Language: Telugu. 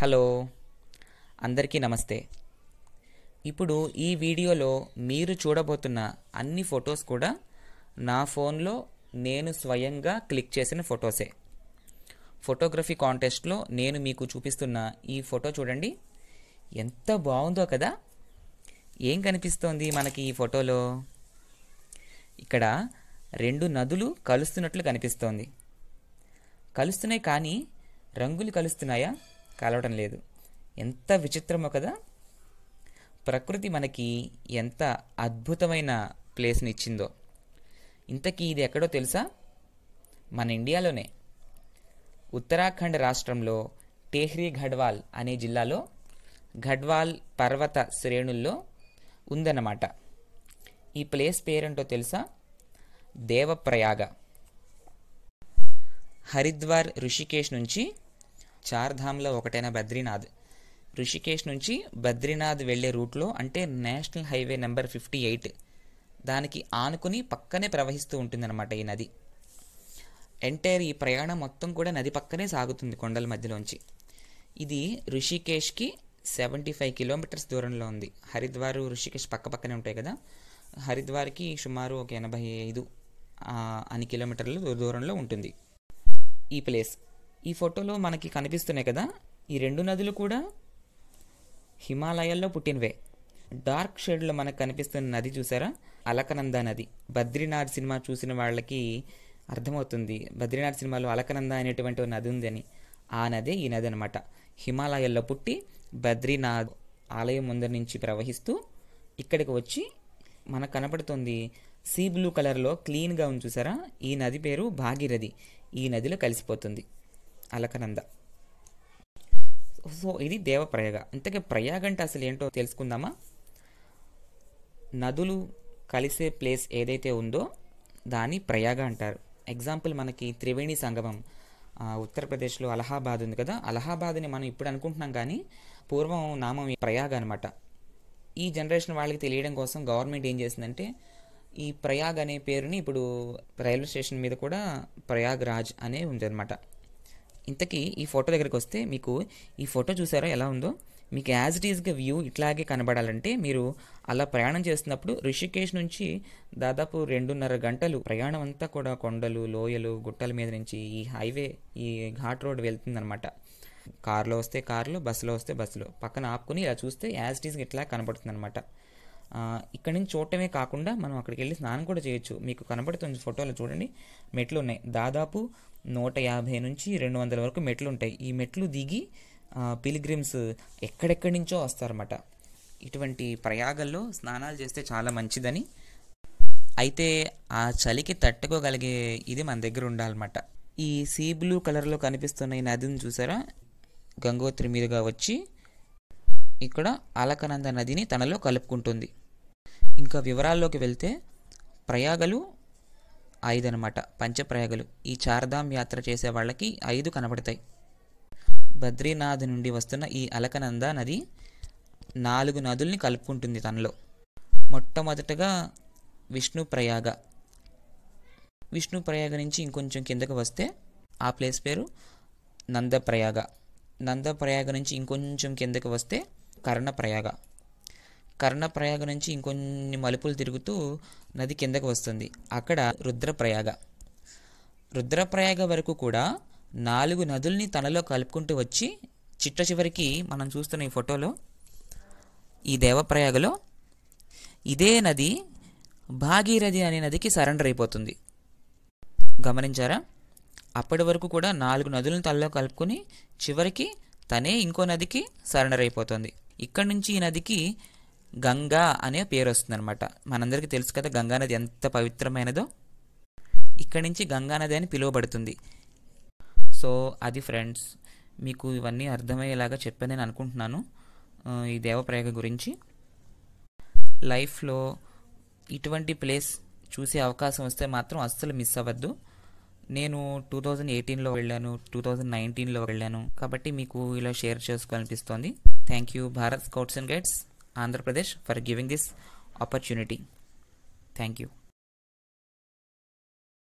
హలో అందరికీ నమస్తే ఇప్పుడు ఈ వీడియోలో మీరు చూడబోతున్న అన్ని ఫొటోస్ కూడా నా ఫోన్లో నేను స్వయంగా క్లిక్ చేసిన ఫొటోసే ఫోటోగ్రఫీ కాంటెస్ట్లో నేను మీకు చూపిస్తున్న ఈ ఫోటో చూడండి ఎంత బాగుందో కదా ఏం కనిపిస్తోంది మనకి ఈ ఫోటోలో ఇక్కడ రెండు నదులు కలుస్తున్నట్లు కనిపిస్తోంది కలుస్తున్నాయి కానీ రంగులు కలుస్తున్నాయా కలవటం లేదు ఎంత విచిత్రమో కదా ప్రకృతి మనకి ఎంత అద్భుతమైన ప్లేస్ని ఇచ్చిందో ఇంతకీ ఇది ఎక్కడో తెలుసా మన ఇండియాలోనే ఉత్తరాఖండ్ రాష్ట్రంలో టేహ్రీ ఘడ్వాల్ అనే జిల్లాలో ఘడ్వాల్ పర్వత శ్రేణుల్లో ఉందన్నమాట ఈ ప్లేస్ పేరేంటో తెలుసా దేవప్రయాగ హరిద్వార్ రుషికేశ్ నుంచి చార్ధామ్లో ఒకటైన బద్రీనాథ్ రుషికేష్ నుంచి బద్రీనాథ్ వెళ్లే రూట్లో అంటే national highway number fifty eight దానికి ఆనుకుని పక్కనే ప్రవహిస్తూ ఉంటుందన్నమాట ఈ నది ఎంటైర్ ఈ ప్రయాణం మొత్తం కూడా నది పక్కనే సాగుతుంది కొండల మధ్యలోంచి ఇది ఋషికేష్కి సెవెంటీ ఫైవ్ కిలోమీటర్స్ దూరంలో ఉంది హరిద్వార్ ఋషికేష్ పక్క పక్కనే ఉంటాయి కదా హరిద్వార్కి సుమారు ఒక ఎనభై ఐదు అని కిలోమీటర్ల దూరంలో ఉంటుంది ఈ ప్లేస్ ఈ ఫోటోలో మనకి కనిపిస్తున్నాయి కదా ఈ రెండు నదులు కూడా హిమాలయాల్లో పుట్టినవే డార్క్ షేడ్లో మనకు కనిపిస్తున్న నది చూసారా అలకనంద నది బద్రీనాథ్ సినిమా చూసిన వాళ్ళకి అర్థమవుతుంది బద్రీనాథ్ సినిమాలో అలకనంద అనేటువంటి నది ఉందని ఆ నదే ఈ నది అనమాట హిమాలయాల్లో పుట్టి బద్రీనాథ్ ఆలయం ముందర నుంచి ప్రవహిస్తూ ఇక్కడికి వచ్చి మనకు కనపడుతుంది సీ బ్లూ కలర్లో క్లీన్గా ఉంది చూసారా ఈ నది పేరు భాగీరథి ఈ నదిలో కలిసిపోతుంది అలకనంద సో ఇది దేవప్రయాగ ఇంతకీ ప్రయాగ అంటే అసలు ఏంటో తెలుసుకుందామా నదులు కలిసే ప్లేస్ ఏదైతే ఉందో దాన్ని ప్రయాగ అంటారు ఎగ్జాంపుల్ మనకి త్రివేణి సంగమం ఉత్తరప్రదేశ్లో అలహాబాద్ ఉంది కదా అలహాబాద్ని మనం ఇప్పుడు అనుకుంటున్నాం కానీ పూర్వం నామం ప్రయాగ అనమాట ఈ జనరేషన్ వాళ్ళకి తెలియడం కోసం గవర్నమెంట్ ఏం చేసిందంటే ఈ ప్రయాగ్ అనే పేరుని ఇప్పుడు రైల్వే స్టేషన్ మీద కూడా ప్రయాగ్ రాజ్ అనే అనమాట ఇంతకీ ఈ ఫోటో దగ్గరికి వస్తే మీకు ఈ ఫోటో చూసారా ఎలా ఉందో మీకు యాజ్ ఇట్ ఈస్గా వ్యూ ఇట్లాగే కనబడాలంటే మీరు అలా ప్రయాణం చేస్తున్నప్పుడు రిషికేష్ నుంచి దాదాపు రెండున్నర గంటలు ప్రయాణం అంతా కూడా కొండలు లోయలు గుట్టల మీద నుంచి ఈ హైవే ఈ ఘాట్ రోడ్ వెళ్తుందనమాట కారులో వస్తే కార్లో బస్సులో వస్తే బస్సులో పక్కన ఆపుకుని ఇలా చూస్తే యాజ్ ఇట్ ఈస్గా ఇట్లా కనబడుతుందనమాట ఇక్కడి నుంచి చూడటమే కాకుండా మనం అక్కడికి వెళ్ళి స్నానం కూడా చేయొచ్చు మీకు కనబడుతుంది ఫోటోలు చూడండి మెట్లు ఉన్నాయి దాదాపు నూట యాభై నుంచి రెండు వందల వరకు మెట్లు ఉంటాయి ఈ మెట్లు దిగి పిలిగ్రిమ్స్ ఎక్కడెక్కడి నుంచో వస్తారన్నమాట ఇటువంటి ప్రయాగల్లో స్నానాలు చేస్తే చాలా మంచిదని అయితే ఆ చలికి తట్టుకోగలిగే ఇది మన దగ్గర ఉండాలన్నమాట ఈ సీ బ్లూ కలర్లో కనిపిస్తున్న ఈ నదిని చూసారా గంగోత్రి మీదుగా వచ్చి ఇక్కడ అలకనంద నదిని తనలో కలుపుకుంటుంది ఇంకా వివరాల్లోకి వెళ్తే ప్రయాగలు ఐదు అనమాట పంచప్రయాగలు ఈ చార్ధామ్ యాత్ర చేసే వాళ్ళకి ఐదు కనబడతాయి బద్రీనాథ్ నుండి వస్తున్న ఈ అలకనంద నది నాలుగు నదుల్ని కలుపుకుంటుంది తనలో మొట్టమొదటగా విష్ణు ప్రయాగ విష్ణు ప్రయాగ నుంచి ఇంకొంచెం కిందకు వస్తే ఆ ప్లేస్ పేరు నందప్రయాగ నందప్రయాగ నుంచి ఇంకొంచెం కిందకు వస్తే కర్ణప్రయాగ కర్ణప్రయాగ నుంచి ఇంకొన్ని మలుపులు తిరుగుతూ నది కిందకు వస్తుంది అక్కడ రుద్రప్రయాగ రుద్రప్రయాగ వరకు కూడా నాలుగు నదుల్ని తనలో కలుపుకుంటూ వచ్చి చిట్ట చివరికి మనం చూస్తున్న ఈ ఫోటోలో ఈ దేవప్రయాగలో ఇదే నది భాగీరథి అనే నదికి సరెండర్ అయిపోతుంది గమనించారా అప్పటి వరకు కూడా నాలుగు నదులను తనలో కలుపుకొని చివరికి తనే ఇంకో నదికి సరెండర్ అయిపోతుంది ఇక్కడి నుంచి ఈ నదికి గంగా అనే పేరు వస్తుంది అనమాట మనందరికీ తెలుసు కదా గంగా నది ఎంత పవిత్రమైనదో ఇక్కడి నుంచి గంగా నది అని పిలువబడుతుంది సో అది ఫ్రెండ్స్ మీకు ఇవన్నీ అర్థమయ్యేలాగా చెప్పాను నేను అనుకుంటున్నాను ఈ దేవప్రయాగ గురించి లైఫ్లో ఇటువంటి ప్లేస్ చూసే అవకాశం వస్తే మాత్రం అస్సలు మిస్ అవ్వద్దు నేను టూ థౌజండ్ ఎయిటీన్లో వెళ్ళాను టూ థౌజండ్ నైన్టీన్లో వెళ్ళాను కాబట్టి మీకు ఇలా షేర్ చేసుకోవాలనిపిస్తోంది thank you Bharat scouts and guides Andhra Pradesh for giving this opportunity. Thank you.